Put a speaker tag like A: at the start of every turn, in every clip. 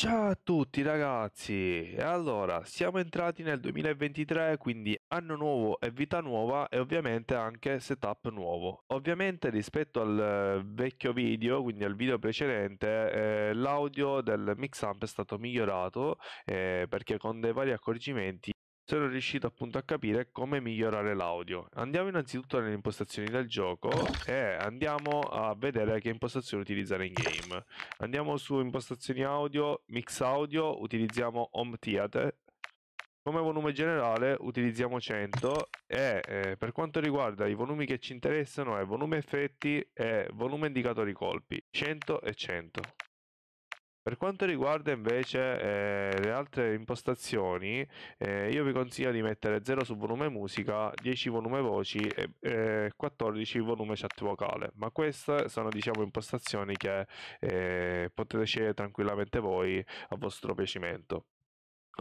A: Ciao a tutti ragazzi! allora, siamo entrati nel 2023, quindi anno nuovo e vita nuova e ovviamente anche setup nuovo. Ovviamente rispetto al eh, vecchio video, quindi al video precedente, eh, l'audio del mix amp è stato migliorato eh, perché con dei vari accorgimenti sono riuscito appunto a capire come migliorare l'audio. Andiamo innanzitutto nelle impostazioni del gioco e andiamo a vedere che impostazioni utilizzare in game. Andiamo su impostazioni audio, mix audio, utilizziamo home theater. Come volume generale utilizziamo 100 e eh, per quanto riguarda i volumi che ci interessano è volume effetti e volume indicatori colpi 100 e 100. Per quanto riguarda invece eh, le altre impostazioni, eh, io vi consiglio di mettere 0 su volume musica, 10 volume voci e eh, 14 volume chat vocale, ma queste sono diciamo impostazioni che eh, potete scegliere tranquillamente voi a vostro piacimento.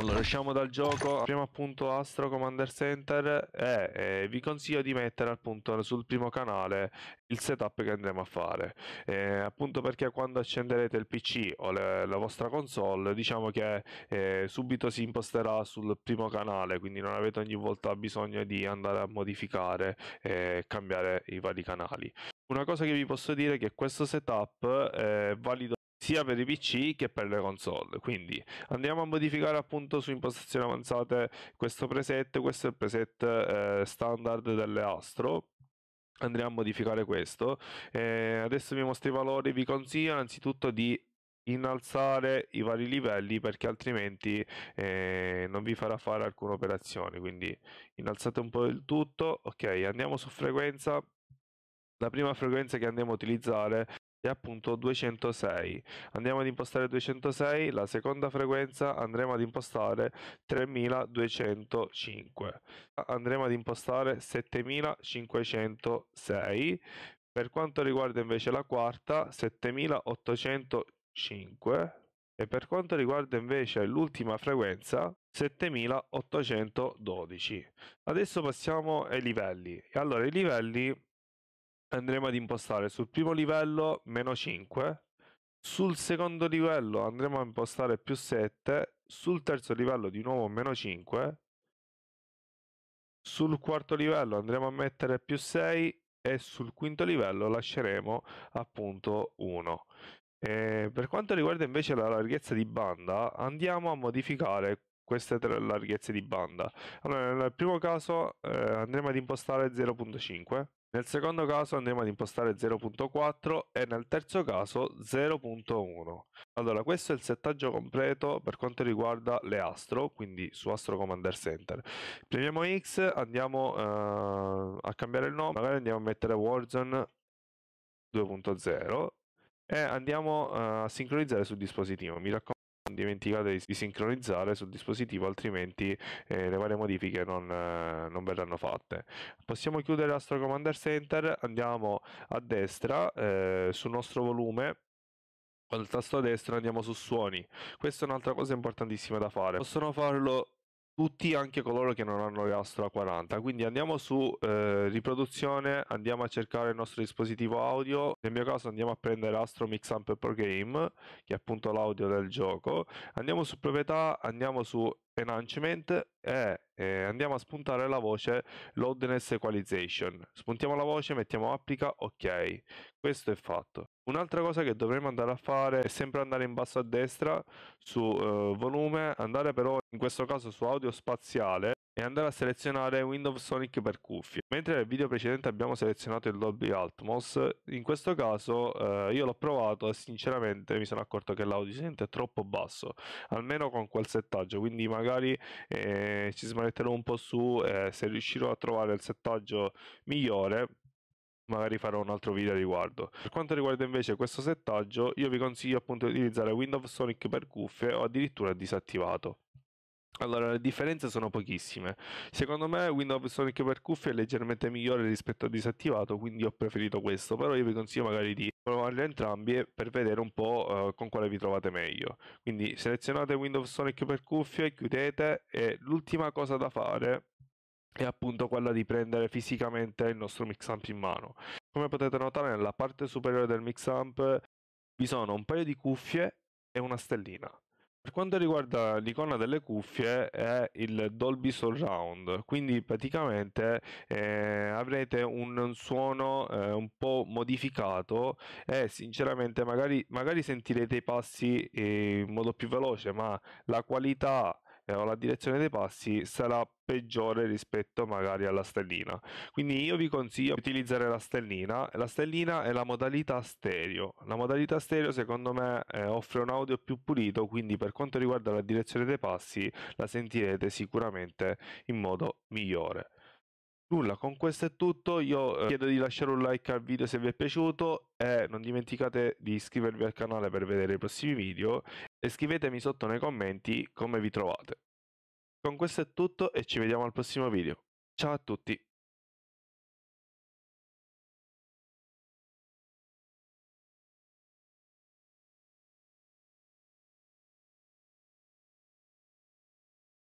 A: Allora, usciamo dal gioco, apriamo appunto Astro Commander Center e eh, vi consiglio di mettere appunto sul primo canale il setup che andremo a fare. Eh, appunto perché quando accenderete il PC o le, la vostra console, diciamo che eh, subito si imposterà sul primo canale, quindi non avete ogni volta bisogno di andare a modificare e cambiare i vari canali. Una cosa che vi posso dire è che questo setup è eh, valido sia per i PC che per le console. Quindi andiamo a modificare appunto su impostazioni avanzate questo preset, questo è il preset eh, standard delle Astro andremo a modificare questo eh, adesso vi mostro i valori vi consiglio innanzitutto di innalzare i vari livelli perché altrimenti eh, non vi farà fare alcune operazioni quindi innalzate un po' il tutto ok andiamo su frequenza la prima frequenza che andiamo a utilizzare è appunto 206 andiamo ad impostare 206 la seconda frequenza andremo ad impostare 3205 andremo ad impostare 7506 per quanto riguarda invece la quarta 7805 e per quanto riguarda invece l'ultima frequenza 7812 adesso passiamo ai livelli allora i livelli andremo ad impostare sul primo livello meno 5, sul secondo livello andremo a impostare più 7, sul terzo livello di nuovo meno 5, sul quarto livello andremo a mettere più 6 e sul quinto livello lasceremo appunto 1. E per quanto riguarda invece la larghezza di banda, andiamo a modificare queste tre larghezze di banda. Allora, nel primo caso eh, andremo ad impostare 0.5 nel secondo caso andremo ad impostare 0.4 e nel terzo caso 0.1. Allora, questo è il settaggio completo per quanto riguarda le astro, quindi su astro commander center. Premiamo X, andiamo eh, a cambiare il nome, magari andiamo a mettere Warzone 2.0 e andiamo eh, a sincronizzare sul dispositivo. Mi raccomando non dimenticate di, sincronizzare sul dispositivo altrimenti eh, le varie modifiche non, eh, non, verranno fatte possiamo chiudere Astro Commander Center andiamo a destra eh, sul nostro volume con il tasto destro andiamo su suoni questa è un'altra cosa importantissima da fare possono farlo tutti anche coloro che non hanno l'astro a 40 quindi andiamo su eh, riproduzione andiamo a cercare il nostro dispositivo audio nel mio caso andiamo a prendere Astro Mix Amp Pro Game che è appunto l'audio del gioco andiamo su proprietà andiamo su enhancement e eh, andiamo a spuntare la voce loudness equalization spuntiamo la voce mettiamo applica ok questo è fatto Un'altra cosa che dovremmo andare a fare è sempre andare in basso a destra su eh, volume, andare però in questo caso su audio spaziale e andare a selezionare Windows Sonic per cuffie. Mentre nel video precedente abbiamo selezionato il Dolby Atmos, in questo caso eh, io l'ho provato e sinceramente mi sono accorto che l'audio si sente troppo basso, almeno con quel settaggio, quindi magari eh, ci smanetterò un po' su, eh, se riuscirò a trovare il settaggio migliore magari farò un altro video a riguardo. Per quanto riguarda invece questo settaggio, io vi consiglio appunto di utilizzare Windows Sonic per cuffie o addirittura disattivato. Allora, le differenze sono pochissime. Secondo me Windows Sonic per cuffie è leggermente migliore rispetto al disattivato, quindi ho preferito questo, però io vi consiglio magari di provarle entrambi per vedere un po' uh, con quale vi trovate meglio. Quindi selezionate Windows Sonic per cuffie, chiudete e l'ultima cosa da fare è appunto quella di prendere fisicamente il nostro mixamp in mano. Come potete notare nella parte superiore del mixamp vi sono un paio di cuffie e una stellina. Per quanto riguarda l'icona delle cuffie è il Dolby Surround, quindi praticamente eh, avrete un suono eh, un po' modificato e sinceramente magari, magari sentirete i passi eh, in modo più veloce, ma la qualità eh, o la direzione dei passi sarà peggiore rispetto magari alla stellina. Quindi io vi consiglio di utilizzare la stellina. La stellina è la modalità stereo. La modalità stereo secondo me eh, offre un audio più pulito, quindi per quanto riguarda la direzione dei passi la sentirete sicuramente in modo migliore. Nulla, con questo è tutto, io eh, chiedo di lasciare un like al video se vi è piaciuto e non dimenticate di iscrivervi al canale per vedere i prossimi video e scrivetemi sotto nei commenti come vi trovate. Con questo è tutto e ci vediamo al prossimo video. Ciao a tutti!